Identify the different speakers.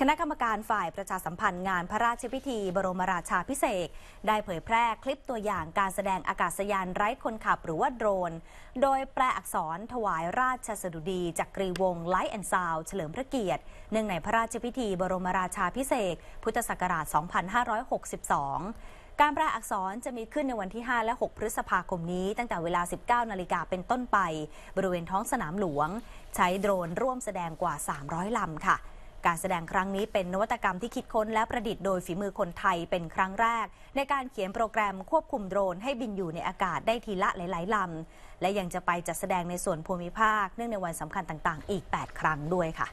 Speaker 1: คณะกรรมการฝ่ายประชาสัมพันธ์งานพระราชพิธีบรมราชาพิเศษ ได้เผยแพร่คลิปตัวอย่างการแสดงอากาศยานไร้คนขับหรือว่าโดรน โดยแปลอักษรถวายราชสดุดี จากกรีวงไลท์แอนซาวเฉลิมพระเกียรติเนื่องในพระราชพิธี บรมราชาพิเศษพุทธศักราช 2562 การแปลอักษรจะมีขึ้นในวันที่ 5 และ 6 พฤษภาคมนี้ตั้งแต่เวลา 19 นาฬิกาเป็นต้นไป บริเวณท้องสนามหลวง ใช้โดรนร่วมแสดงกว่า 300 ลำค่ะการแสดงครั้งนี้เป็นนวัตกรรมที่คิดค้นและประดิษฐ์โดยฝีมือคนไทยเป็นครั้งแรกในการเขียนโปรแกรมควบคุมโดรนให้บินอยู่ในอากาศได้ทีละหลายๆลำ และยังจะไปจัดแสดงในส่วนภูมิภาคเนื่องในวันสำคัญต่างๆ อีก 8 ครั้งด้วยค่ะ